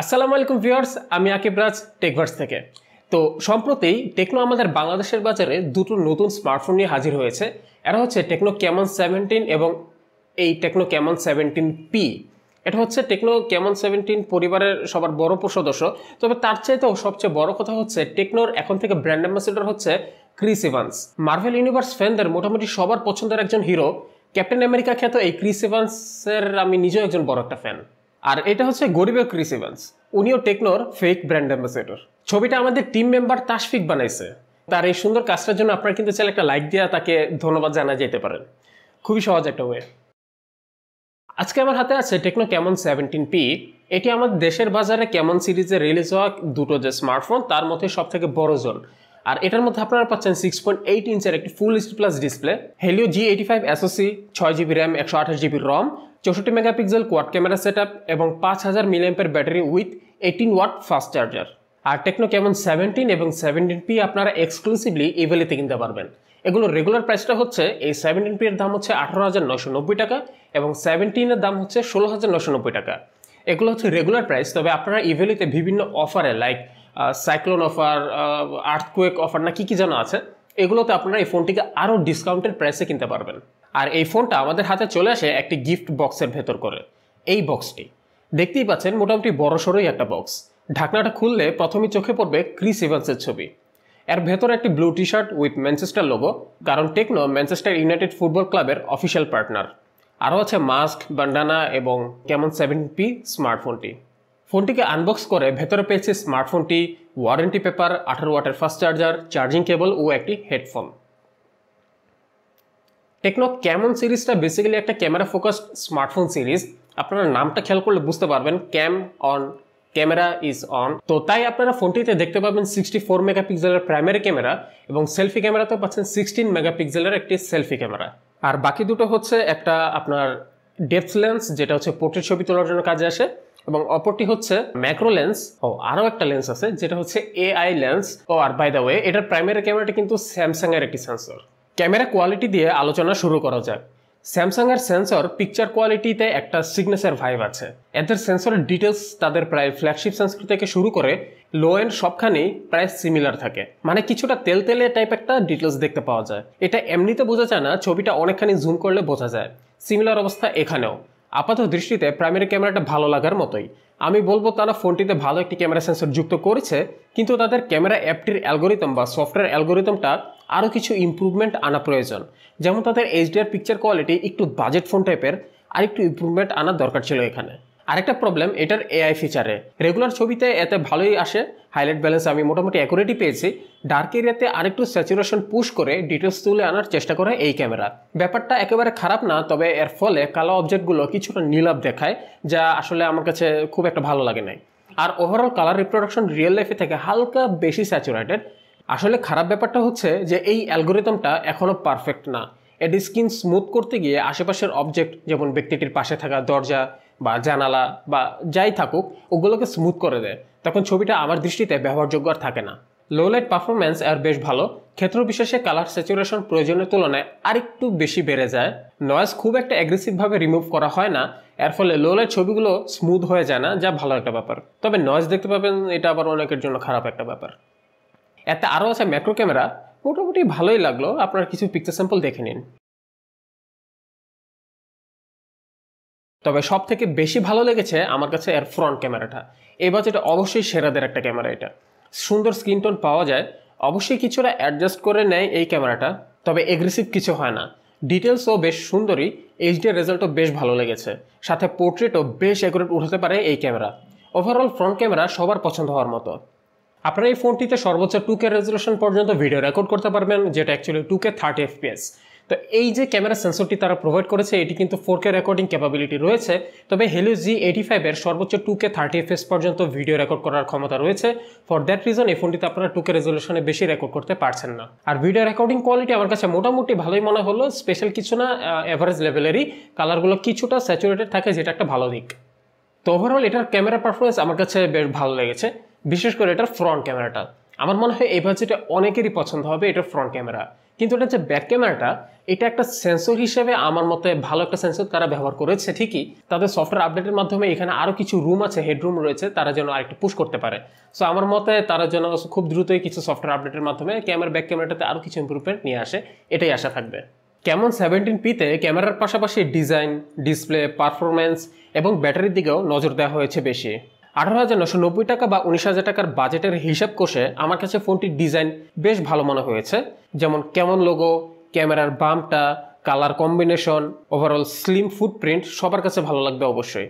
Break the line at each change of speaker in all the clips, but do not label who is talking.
আসসালামু আলাইকুম ভিউয়ার্স আমি আকিব রাজ টেকভার্স থেকে তো সম্প্রতি টেকনো আমাদের বাংলাদেশের বাজারে দুটো নতুন স্মার্টফোন নিয়ে হাজির হয়েছে এরা হচ্ছে টেকনো ক্যামন সেভেন্টিন এবং এই টেকনো ক্যামন সেভেন্টিন পি এটা হচ্ছে টেকনো ক্যামন সেভেন্টিন পরিবারের সবার বড় সদস্য তবে তার চাইতেও সবচেয়ে বড় কথা হচ্ছে টেকনোর এখন থেকে ব্র্যান্ড অ্যাম্বাসেডর হচ্ছে ক্রিস ইভান্স মার্ভেল ইউনিভার্স ফ্যানদের মোটামুটি সবার পছন্দের একজন হিরো ক্যাপ্টেন আমেরিকা খ্যাত এই ক্রিস ইভান্সের আমি নিজেও একজন বড় একটা ফ্যান আর এটা হচ্ছে গরিবের ক্রিসিভেলস উনিও টেকনোর ফেক ব্র্যান্ড অ্যাম্বাসেডর ছবিটা আমাদের টিম মেম্বার তাশফিক বানাইছে তার এই সুন্দর কাজটার জন্য আপনার কিন্তু চাইলে একটা লাইক দেওয়া তাকে ধন্যবাদ জানা যেতে পারেন খুবই সহজ একটা ওয়ে আজকে আমার হাতে আছে টেকনো ক্যামন সেভেন্টিন পি এটি আমাদের দেশের বাজারে ক্যামন সিরিজে রিলিজ হওয়া দুটো যে স্মার্টফোন তার মধ্যে সব থেকে বড় জোন আর এটার মধ্যে আপনারা পাচ্ছেন সিক্স পয়েন্ট এইট ইঞ্চের একটি full screen plus display Helio G eighty five SoC ছয় জিবি র্যাম একশো আঠাশ জিবি রম চৌষট্টি megapixel quad camera set up এবং পাঁচ হাজার মিলিয়াম্পের battery with eighteen watt fast charger আর টেকনো কেমন সেভেন্টিন এবং সেভেনটিন পি আপনারা এক্সক্লুসিভলি ইভেলিতে কিনতে পারবেন এগুলোর রেগুলার প্রাইসটা হচ্ছে এই সেভেন্টিন পি এর দাম হচ্ছে আঠারো হাজার নশো নব্বই টাকা এবং সেভেন্টিনের দাম হচ্ছে ষোলো হাজার নশো নব্বই টাকা এগুলো হচ্ছে রেগুলার প্রাইস তবে আপনারা ইভেলিতে বিভিন্ন অফারে like cyclone offer earthquake offer না কী কী যেন আছে এগুলোতে আপনারা এই ফোনটিকে আরও ডিসকাউন্টের প্রাইসে কিনতে পারবেন আর এই ফোনটা আমাদের হাতে চলে আসে একটি গিফট বক্সের ভেতর করে এই বক্সটি দেখতেই পাচ্ছেন মোটামুটি বড়সড়ই একটা বক্স ঢাকনাটা খুললে প্রথমেই চোখে পড়বে ক্রিস ইভেন্সের ছবি এর ভেতরে একটি blue T shirt with Manchester logo কারণ টেকনো ম্যানচেস্টার ইউনাইটেড ফুটবল ক্লাবের অফিসিয়াল পার্টনার আরও আছে মাস্ক বান্ডানা এবং ক্যামন সেভেন পি স্মার্টফোনটি ফোনটিকে আনবক্স করে ভেতরে পেয়েছে স্মার্টফোনটি ওয়ারেন্টি পেপার আঠারো ওয়াটের ফাস্ট চার্জার চার্জিং কেবল ও একটি হেডফোন টেকনো ক্যামন সিরিজটা বেসিক্যালি একটা ক্যামেরা ফোকাসড স্মার্টফোন সিরিজ আপনারা নামটা খেয়াল করলে বুঝতে পারবেন cam on camera is on তো তাই আপনারা ফোনটিতে দেখতে পাবেন সিক্সটি ফোর মেগাপিক্সেলের প্রাইমারি ক্যামেরা এবং সেলফি ক্যামেরাতে পাচ্ছেন সিক্সটিন মেগাপিক্সেলের একটি সেলফি ক্যামেরা আর বাকি দুটো হচ্ছে একটা আপনার ডেপথ লেন্স যেটা হচ্ছে পোর্ট্রেট ছবি তোলার জন্য কাজে আসে এবং অপরটি হচ্ছে ম্যাক্রো লেন্স ও আরও একটা লেন্স আছে যেটা হচ্ছে এআই লেন্স ও আর বাই দ্য ওয়ে এটার প্রাইমারি ক্যামেরাটি কিন্তু স্যামসাংয়ের একটি সেন্সর ক্যামেরা কোয়ালিটি দিয়ে আলোচনা শুরু করা যাক স্যামসাংয়ের সেন্সর পিকচার কোয়ালিটিতে একটা সিগনেচার ভাইব আছে এদের সেন্সরের ডিটেলস তাদের প্রায় ফ্ল্যাগশিপ সেন্সর থেকে শুরু করে লো এন্ড সবখানেই প্রায় সিমিলার থাকে মানে কিছুটা তেল তেলে টাইপ একটা ডিটেলস দেখতে পাওয়া যায় এটা এমনিতে বোঝা যায় না ছবিটা অনেকখানি জুম করলে বোঝা যায় সিমিলার অবস্থা এখানেও আপাত দৃষ্টিতে প্রাইমারি ক্যামেরাটা ভালো লাগার মতোই আমি বলবো তারা ফোনটিতে ভালো একটি ক্যামেরা সেন্সর যুক্ত করেছে কিন্তু তাদের ক্যামেরা অ্যাপটির অ্যালগোরিদম বা সফটওয়্যার অ্যালগোরিদমটা আরও কিছু ইম্প্রুভমেন্ট আনা প্রয়োজন যেমন তাদের এইচডিআর পিকচার কোয়ালিটি একটু বাজেট ফোন টাইপের আর একটু ইম্প্রুভমেন্ট আনার দরকার ছিল এখানে আরেকটা প্রবলেম এটার এআই ফিচারে রেগুলার ছবিতে এতে ভালোই আসে হাইলাইট ব্যালেন্স আমি মোটামুটি অ্যাকুরেটি পেয়েছি ডার্ক এরিয়াতে আরেকটু স্যাচুরেশন পুশ করে ডিটেলস তুলে আনার চেষ্টা করে এই ক্যামেরা ব্যাপারটা একেবারে খারাপ না তবে এর ফলে কালো অবজেক্টগুলো কিছুটা নীলাভ দেখায় যা আসলে আমার কাছে খুব একটা ভালো লাগে নাই আর ওভারঅল কালার রিপ্রোডাকশন রিয়েল লাইফে থেকে হালকা বেশি স্যাচুরেটেড আসলে খারাপ ব্যাপারটা হচ্ছে যে এই অ্যালগোরিদমটা এখনও পারফেক্ট না এটি স্কিন স্মুথ করতে গিয়ে আশেপাশের অবজেক্ট যেমন ব্যক্তিটির পাশে থাকা দরজা বা জানালা বা যাই থাকুক ওগুলোকে স্মুথ করে দেয় তখন ছবিটা আমার দৃষ্টিতে ব্যবহারযোগ্য আর থাকে না লো লাইট পারফরমেন্স আর বেশ ভালো ক্ষেত্র বিশেষে কালার স্যাচুরেশন প্রয়োজনের তুলনায় আরেকটু বেশি বেড়ে যায় নয়েজ খুব একটা অ্যাগ্রেসিভভাবে রিমুভ করা হয় না এর ফলে লো লাইট ছবিগুলো স্মুথ হয়ে যায় না যা ভালো একটা ব্যাপার তবে নয়েজ দেখতে পাবেন এটা আবার অনেকের জন্য খারাপ একটা ব্যাপার এতে আরও আছে ম্যাক্রো ক্যামেরা মোটামুটি ভালোই লাগলো আপনার কিছু পিকচার স্যাম্পল দেখে নিন তবে সব থেকে বেশি ভালো লেগেছে আমার কাছে এর ফ্রন্ট ক্যামেরাটা এবার যেটা অবশ্যই সেরাদের একটা ক্যামেরা এটা সুন্দর স্ক্রিন টোন পাওয়া যায় অবশ্যই কিছুটা অ্যাডজাস্ট করে নেয় এই ক্যামেরাটা তবে এগ্রেসিভ কিছু হয় না ডিটেলসও বেশ সুন্দরই এইচডি রেজাল্টও বেশ ভালো লেগেছে সাথে পোর্ট্রেটও বেশ অ্যাকুরেট উঠাতে পারে এই ক্যামেরা ওভারঅল ফ্রন্ট ক্যামেরা সবার পছন্দ হওয়ার মতো আপনারা এই ফোনটিতে সর্বোচ্চ টু কে রেজলিউশন পর্যন্ত ভিডিও রেকর্ড করতে পারবেন যেটা actually two K thirty FPS তো এই যে ক্যামেরা সেন্সরটি তারা প্রোভাইড করেছে এটি কিন্তু ফোর কে রেকর্ডিং ক্যাপাবিলিটি রয়েছে তবে হেলিও জি এইটি ফাইভের সর্বোচ্চ টু কে থার্টি এফএস পর্যন্ত ভিডিও রেকর্ড করার ক্ষমতা রয়েছে ফর দ্যাট রিজন এই ফোনটিতে আপনারা টু কে রেজলিউশনে বেশি রেকর্ড করতে পারছেন না আর ভিডিও রেকর্ডিং কোয়ালিটি আমার কাছে মোটামুটি ভালোই মনে হলো স্পেশাল কিছু না অ্যাভারেজ লেভেলেরই কালারগুলো কিছুটা স্যাচুরেটেড থাকে যেটা একটা ভালো দিক তো ওভারঅল এটার ক্যামেরা পারফরমেন্স আমার কাছে বেশ ভালো লেগেছে বিশেষ করে এটার ফ্রন্ট ক্যামেরাটা আমার মনে হয় এই বাজেটে অনেকেরই পছন্দ হবে এটার ফ্রন্ট ক্যামেরা কিন্তু এটা যে ব্যাক ক্যামেরাটা এটা একটা সেন্সর হিসেবে আমার মতে ভালো একটা সেন্সর তারা ব্যবহার করেছে ঠিকই তাদের সফটওয়্যার আপডেটের মাধ্যমে এখানে আরও কিছু রুম আছে হেডরুম রয়েছে তারা যেন আরেকটু পুশ করতে পারে সো আমার মতে তারা যেন খুব দ্রুতই কিছু সফটওয়্যার আপডেটের মাধ্যমে ক্যামেরা ব্যাক ক্যামেরাটাতে আরও কিছু ইম্প্রুভমেন্ট নিয়ে আসে এটাই আশা থাকবে ক্যামন সেভেন্টিন পিতে ক্যামেরার পাশাপাশি ডিজাইন ডিসপ্লে পারফরম্যান্স এবং ব্যাটারির দিকেও নজর দেওয়া হয়েছে বেশি আঠারো হাজার নশো নব্বই টাকা বা উনিশ হাজার টাকার বাজেটের হিসাব কষে আমার কাছে ফোনটির ডিজাইন বেশ ভালো মনে হয়েছে যেমন কেমন লোগো ক্যামেরার বামটা colour combination overall slim footprint সবার কাছে ভালো লাগবে অবশ্যই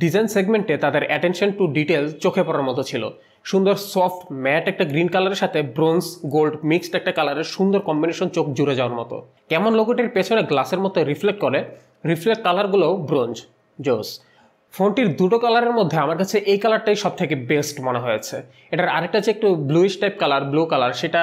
ডিজাইন সেগমেন্টে তাদের অ্যাটেনশন টু ডিটেল চোখে পড়ার মতো ছিল সুন্দর সফট ম্যাট একটা গ্রিন কালারের সাথে ব্রোঞ্জ গোল্ড মিক্সড একটা কালারের সুন্দর কম্বিনেশন চোখ জুড়ে যাওয়ার মতো কেমন লোগোটির পেছনে গ্লাসের মতো রিফ্লেক্ট করে রিফ্লেক্ট কালারগুলো ব্রোঞ্জ জোস ফোনটির দুটো কালারের মধ্যে আমার কাছে এই কালারটাই সব থেকে বেস্ট মনে হয়েছে এটার আরেকটা যে একটু bluish type colour blue colour সেটা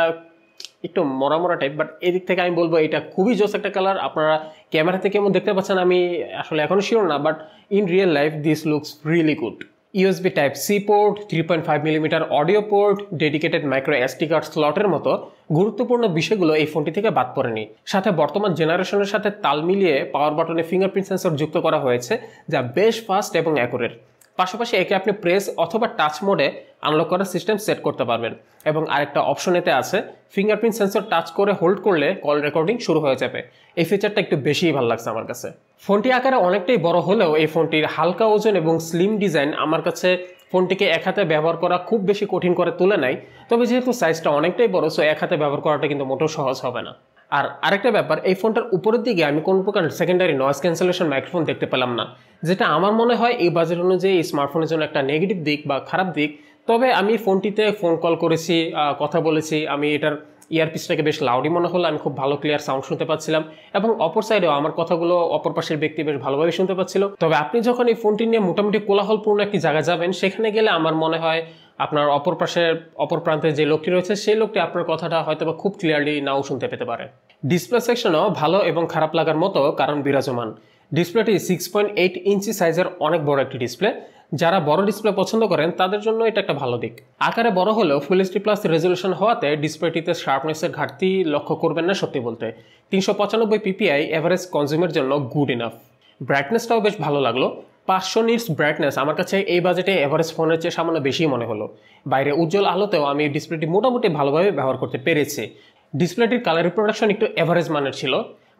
একটু মরা মরা টাইপ বাট এদিক থেকে আমি বলবো এটা খুবই জোস একটা কালার আপনারা ক্যামেরা থেকে কেমন দেখতে পাচ্ছেন আমি আসলে এখনও শিওর না but in real life this looks really good USB type C port three point five millimetre audio port dedicated micro SD স্লটের মতো গুরুত্বপূর্ণ বিষয়গুলো এই ফোনটি থেকে বাদ পড়েনি সাথে বর্তমান জেনারেশনের সাথে তাল মিলিয়ে পাওয়ার বাটনে ফিঙ্গারপ্রিন্ট সেন্সর যুক্ত করা হয়েছে যা বেশ ফাস্ট এবং অ্যাকুরেট পাশাপাশি একে আপনি প্রেস অথবা টাচ মোডে আনলক করার সিস্টেম সেট করতে পারবেন এবং আরেকটা অপশন এতে আছে ফিঙ্গারপ্রিন্ট সেন্সর টাচ করে হোল্ড করলে কল রেকর্ডিং শুরু হয়ে যাবে এই ফিচারটা একটু বেশিই ভালো লাগছে আমার কাছে ফোনটি আকারে অনেকটাই বড় হলেও এই ফোনটির হালকা ওজন এবং স্লিম ডিজাইন আমার কাছে ফোনটিকে এক হাতে ব্যবহার করা খুব বেশি কঠিন করে তুলে নেয় তবে যেহেতু সাইজটা অনেকটাই বড় সো এক হাতে ব্যবহার করাটা কিন্তু মোটেও সহজ হবে না আর আরেকটা ব্যাপার এই ফোনটার উপরের দিকে আমি কোনো প্রকার সেকেন্ডারি নয়েজ ক্যান্সেলেশন মাইক্রোফোন দেখতে পেলাম না যেটা আমার মনে হয় এই বাজেট অনুযায়ী স্মার্টফোনের জন্য একটা নেগেটিভ দিক বা খারাপ দিক তবে আমি ফোনটিতে ফোন কল করেছি কথা বলেছি আমি এটার ইয়ারপিসটাকে বেশ লাউডই মনে হলো আমি খুব ভালো ক্লিয়ার সাউন্ড শুনতে পাচ্ছিলাম এবং অপর সাইডেও আমার কথাগুলো অপর পাশের ব্যক্তি বেশ ভালোভাবে শুনতে পাচ্ছিল তবে আপনি যখন এই ফোনটি নিয়ে মোটামুটি কোলাহলপূর্ণ একটি জায়গায় যাবেন সেখানে গেলে আমার মনে হয় আপনার অপর পাশের অপর প্রান্তে যে লোকটি রয়েছে সেই লোকটি আপনার কথাটা হয়তো বা খুব ক্লিয়ারলি নাও শুনতে পেতে পারে ডিসপ্লে সেকশনও ভালো এবং খারাপ লাগার মতো কারণ বিরাজমান ডিসপ্লেটি সিক্স পয়েন্ট এইট ইঞ্চি সাইজের অনেক বড় একটি ডিসপ্লে যারা বড় ডিসপ্লে পছন্দ করেন তাদের জন্য এটা একটা ভালো দিক আকারে বড় হলেও ফুল এইচডি প্লাস রেজলিউশন হওয়াতে ডিসপ্লেটিতে শার্পনেসের ঘাটতি লক্ষ্য করবেন না সত্যি বলতে তিনশো পঁচানব্বই পিপিআই অ্যাভারেজ কনজিউমের জন্য গুড ইনাফ ব্রাইটনেসটাও বেশ ভালো লাগলো পাঁচশো নিটস ব্রাইটনেস আমার কাছে এই বাজেটে অ্যাভারেজ ফোনের চেয়ে সামান্য বেশি মনে হলো বাইরে উজ্জ্বল আলোতেও আমি ডিসপ্লেটি মোটামুটি ভালোভাবে ব্যবহার করতে পেরেছি ডিসপ্লেটির কালার রিপ্রোডাকশন একটু অ্যাভারেজ মানের ছিল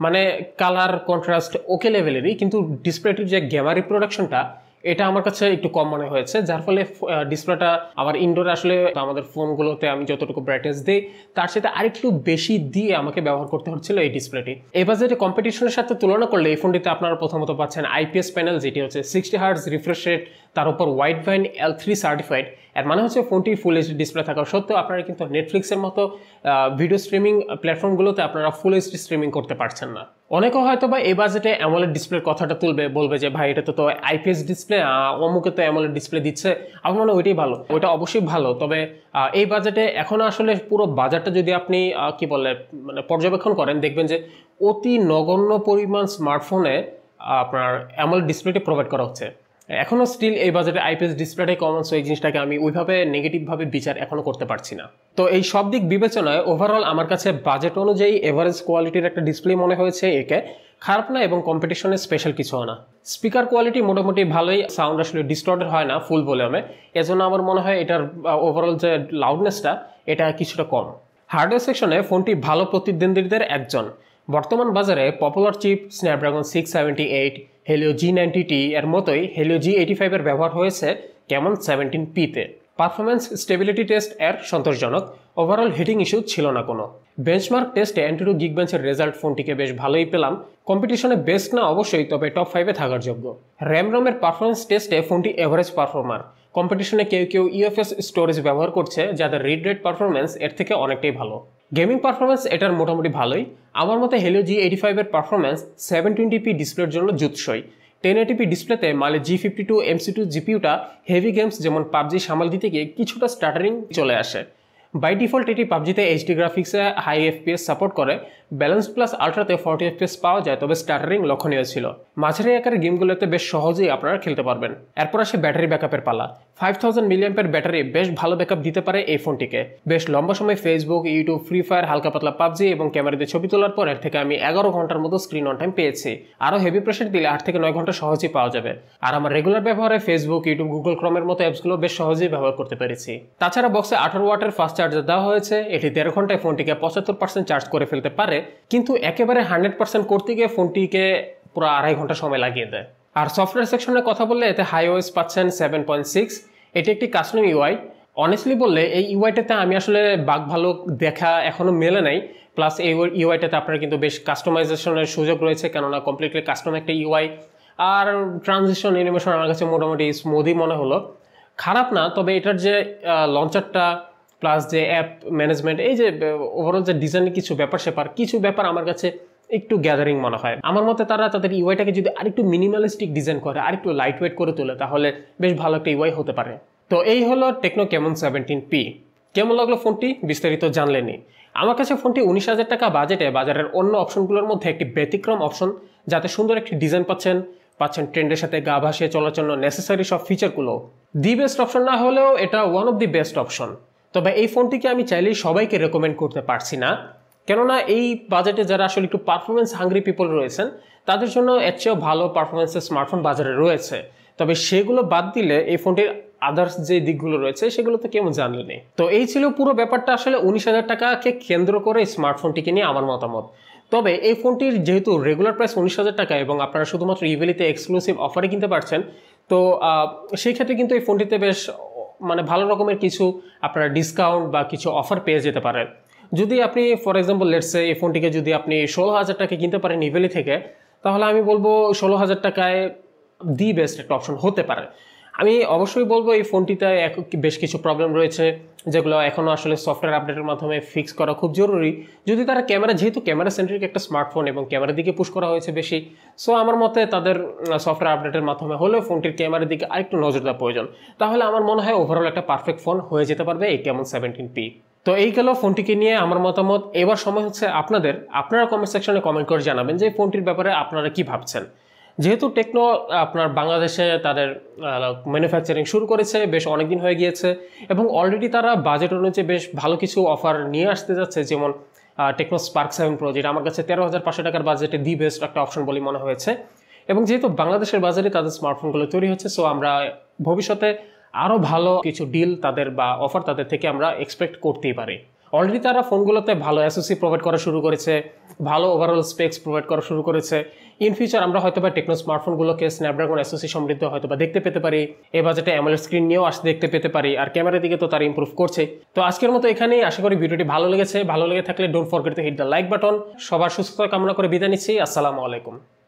মানে কালার কন্ট্রাস্ট ওকে লেভেলেরই কিন্তু ডিসপ্লেটির যে গ্যামারি প্রোডাকশনটা এটা আমার কাছে একটু কম মনে হয়েছে যার ফলে ডিসপ্লেটা আমার ইনডোরে আসলে আমাদের ফোনগুলোতে আমি যতটুকু ব্রাইটনেস দিই তার সাথে আরেকটু বেশি দিয়ে আমাকে ব্যবহার করতে হচ্ছিল এই ডিসপ্লেটি এই কম্পিটিশনের সাথে তুলনা করলে এই ফোনটিতে আপনারা প্রথমত পাচ্ছেন আইপিএস প্যানেল যেটি হচ্ছে সিক্সটি হার্স রিফ্রেশ রেট তার উপর Widevine L three certified এর মানে হচ্ছে ফোনটি ফুল এইচডি ডিসপ্লে থাকা সত্ত্বেও আপনারা কিন্তু নেটফ্লিক্সের মতো ভিডিও স্ট্রিমিং প্ল্যাটফর্মগুলোতে আপনারা ফুল এইচডি স্ট্রিমিং করতে পারছেন না অনেকে হয়তো বা এই বাজেটে অ্যামোলের ডিসপ্লের কথাটা তুলবে বলবে যে ভাই এটা তো তো আইপিএস ডিসপ্লে অমুকে তো অ্যামোলেড ডিসপ্লে দিচ্ছে আমার মনে হয় ওইটাই ভালো ওইটা অবশ্যই ভালো তবে এই বাজেটে এখন আসলে পুরো বাজারটা যদি আপনি কি বলে মানে পর্যবেক্ষণ করেন দেখবেন যে অতি নগণ্য পরিমাণ স্মার্টফোনে আপনার অ্যামোলের ডিসপ্লেটি প্রোভাইড করা হচ্ছে এখনও স্টিল এই বাজেটে আইপিএস ডিসপ্লেটাই কমন সো এই জিনিসটাকে আমি ওইভাবে নেগেটিভভাবে বিচার এখনও করতে পারছি না তো এই সব দিক বিবেচনায় ওভারঅল আমার কাছে বাজেট অনুযায়ী এভারেজ কোয়ালিটির একটা ডিসপ্লে মনে হয়েছে একে খারাপ না এবং কম্পিটিশনে স্পেশাল কিছু না স্পিকার কোয়ালিটি মোটামুটি ভালোই সাউন্ড আসলে ডিস্টর্টেড হয় না ফুল ভলিউমে এজন্য আমার মনে হয় এটার ওভারঅল যে লাউডনেসটা এটা কিছুটা কম হার্ডওয়্যার সেকশনে ফোনটি ভালো প্রতিদ্বন্দ্বীদের একজন বর্তমান বাজারে popular chip Snapdragon six seventy eight Helio G T এর মতোই হেলিও জি এইটি ফাইভের ব্যবহার হয়েছে কেমন সেভেন্টিন পিতে পারফরমেন্স স্টেবিলিটি টেস্ট এর সন্তোষজনক ওভারঅল হিটিং ইস্যু ছিল না কোনো বেঞ্চমার্ক টেস্টে অ্যান্টিরু গিগ বেঞ্চের রেজাল্ট ফোনটিকে বেশ ভালোই পেলাম কম্পিটিশনে বেস্ট না অবশ্যই তবে টপ ফাইভে থাকার যোগ্য র্যাম রমের পারফরমেন্স টেস্টে ফোনটি এভারেজ পারফর্মার কম্পিটিশনে কেউ কেউ ইউএফএস e স্টোরেজ ব্যবহার করছে যাদের রিড রেট পারফরমেন্স এর থেকে অনেকটাই ভালো গেমিং পারফরমেন্স এটার মোটামুটি ভালোই আমার মতে হেলিও জি এইটি ফাইভের পারফরমেন্স সেভেন টোয়েন্টি পি ডিসপ্লের জন্য জুৎসই টেন এটিপি ডিসপ্লেতে Mali G fifty two MC two জিপিউটা হেভি গেমস যেমন পাবজি সামাল দিতে গিয়ে কিছুটা স্টার্টারিং চলে আসে বাই ডিফল্ট এটি পাবজিতে এইচডি গ্রাফিক্সে হাই এফপিএস সাপোর্ট করে ব্যালেন্স প্লাস আলট্রাতে ফর্টি এফপিএস পাওয়া যায় তবে স্টার্টারিং লক্ষণীয় ছিল মাঝারি আকারের গেমগুলোতে বেশ সহজেই আপনারা খেলতে পারবেন এরপর আসে ব্যাটারি ব্যাকআপের পালা ফাইভ থাউজেন্ড মিলিয়াম্পের ব্যাটারি বেশ ভালো ব্যাকআপ দিতে পারে এই ফোনটিকে বেশ লম্বা সময় ফেসবুক ইউটিউব ফ্রি ফায়ার হালকা পাতলা পাবজি এবং ক্যামেরাতে ছবি তোলার পর এর থেকে আমি এগারো ঘন্টার মতো স্ক্রিন অন টাইম পেয়েছি আরও হেভি প্রেশার দিলে আট থেকে নয় ঘন্টা সহজেই পাওয়া যাবে আর আমার রেগুলার ব্যবহারে ফেসবুক ইউটিউব গুগল ক্রমের মতো অ্যাপসগুলো বেশ সহজেই ব্যবহার করতে পেরেছি তাছাড়া বক্সে আঠারো ওয়াটের ফাস্ট চার্জার দেওয়া হয়েছে এটি দেড় ঘন্টায় ফোনটিকে পঁচাত্তর পার্সেন্ট চার্জ করে ফেলতে পারে কিন্তু একেবারে হান্ড্রেড পার্সেন্ট করতে গিয়ে ফোনটিকে পুরো আড়াই ঘন্টা সময় লাগিয়ে দেয় আর সফটওয়্যার সেকশনের কথা বললে এতে ওয়েস পাচ্ছেন সেভেন পয়েন্ট সিক্স এটি একটি কাস্টম ইউআই অনেস্টলি বললে এই ইউআইটাতে আমি আসলে বাঘ ভালো দেখা এখনও মেলে নাই প্লাস এই ইউআইটাতে আপনার কিন্তু বেশ কাস্টমাইজেশনের সুযোগ রয়েছে কেননা কমপ্লিটলি কাস্টম একটা ইউআই আর ট্রানজিশন এনিমেশন আমার কাছে মোটামুটি স্মুদি মনে হলো খারাপ না তবে এটার যে লঞ্চারটা প্লাস যে অ্যাপ ম্যানেজমেন্ট এই যে ওভারঅল যে ডিজাইনের কিছু ব্যাপার সেপার কিছু ব্যাপার আমার কাছে একটু গ্যাদারিং মনে হয় আমার মতে তারা তাদের ইউআইটাকে e যদি আরেকটু মিনিমালিস্টিক ডিজাইন করে আরেকটু লাইট ওয়েট করে তোলে তাহলে বেশ ভালো একটা ইউআই e হতে পারে তো এই হলো টেকনো কেমন সেভেন্টিন পি কেমন লাগলো ফোনটি বিস্তারিত জানলেনি আমার কাছে ফোনটি উনিশ হাজার টাকা বাজেটে বাজারের অন্য অপশনগুলোর মধ্যে একটি ব্যতিক্রম অপশন যাতে সুন্দর একটি ডিজাইন পাচ্ছেন পাচ্ছেন ট্রেন্ডের সাথে গা ভাসিয়ে চলার জন্য নেসেসারি সব ফিচারগুলো দি বেস্ট অপশন না হলেও এটা one of the best option তবে এই ফোনটিকে আমি চাইলেই সবাইকে রেকমেন্ড করতে পারছি না কেননা এই বাজেটে যারা আসলে একটু পারফরমেন্স হাঙ্গ্রি পিপল রয়েছেন তাদের জন্য এর চেয়েও ভালো পারফরমেন্সের স্মার্টফোন বাজারে রয়েছে তবে সেগুলো বাদ দিলে এই ফোনটির আদার্স যে দিকগুলো রয়েছে সেগুলো তো কেউ জানলে নেই তো এই ছিল পুরো ব্যাপারটা আসলে উনিশ হাজার টাকাকে কেন্দ্র করে স্মার্টফোনটিকে নিয়ে আমার মতামত তবে এই ফোনটির যেহেতু রেগুলার প্রাইস উনিশ হাজার টাকা এবং আপনারা শুধুমাত্র ইভেলিতে এক্সক্লুসিভ অফারে কিনতে পারছেন তো সেই ক্ষেত্রে কিন্তু এই ফোনটিতে বেশ মানে ভালো রকমের কিছু আপনারা ডিসকাউন্ট বা কিছু অফার পেয়ে যেতে পারেন যদি আপনি ফর এক্সাম্পল লেটসে এই ফোনটিকে যদি আপনি ষোলো হাজার টাকা কিনতে পারেন ইভেলি থেকে তাহলে আমি বলবো ষোলো হাজার টাকায় দি বেস্ট একটা অপশন হতে পারে আমি অবশ্যই বলবো এই ফোনটিতে বেশ কিছু প্রবলেম রয়েছে যেগুলো এখনও আসলে সফটওয়্যার আপডেটের মাধ্যমে ফিক্স করা খুব জরুরি যদি তারা ক্যামেরা যেহেতু ক্যামেরা সেন্ট্রিক একটা স্মার্টফোন এবং ক্যামেরার দিকে পুশ করা হয়েছে বেশি সো আমার মতে তাদের সফটওয়্যার আপডেটের মাধ্যমে হলেও ফোনটির ক্যামেরার দিকে আরেকটু নজর দেওয়া প্রয়োজন তাহলে আমার মনে হয় ওভারঅল একটা পারফেক্ট ফোন হয়ে যেতে পারবে এই কেমন সেভেন্টিন পি তো এই গেল ফোনটিকে নিয়ে আমার মতামত এবার সময় হচ্ছে আপনাদের আপনারা কমেন্ট সেকশনে কমেন্ট করে জানাবেন যে ফোনটির ব্যাপারে আপনারা কি ভাবছেন যেহেতু টেকনো আপনার বাংলাদেশে তাদের ম্যানুফ্যাকচারিং শুরু করেছে বেশ অনেক দিন হয়ে গিয়েছে এবং অলরেডি তারা বাজেট অনুযায়ী বেশ ভালো কিছু অফার নিয়ে আসতে যাচ্ছে যেমন টেকনো স্পার্ক সেভেন প্রো যেটা আমার কাছে তেরো হাজার পাঁচশো টাকার বাজেটে দি বেস্ট একটা অপশন বলে মনে হয়েছে এবং যেহেতু বাংলাদেশের বাজারে তাদের স্মার্টফোনগুলো তৈরি হচ্ছে সো আমরা ভবিষ্যতে আরও ভালো কিছু ডিল তাদের বা অফার তাদের থেকে আমরা এক্সপেক্ট করতেই পারি অলরেডি তারা ফোনগুলোতে ভালো এসওসি প্রোভাইড করা শুরু করেছে ভালো ওভারঅল স্পেক্স প্রোভাইড করা শুরু করেছে ইন ফিউচার আমরা হয়তো বা টেকনো স্মার্টফোনগুলোকে স্ন্যাপড্রাগন এসওসি সমৃদ্ধ হয়তো বা দেখতে পেতে পারি এ বাজেটে অ্যামোলেড স্ক্রিন নিয়েও আসতে দেখতে পেতে পারি আর ক্যামেরার দিকে তো তারা ইম্প্রুভ করছে তো আজকের মতো এখানেই আশা করি ভিডিওটি ভালো লেগেছে ভালো লেগে থাকলে don't forget to hit the like button সবার সুস্থতা কামনা করে বিদায় নিচ্ছি আসসালামু আলাইকুম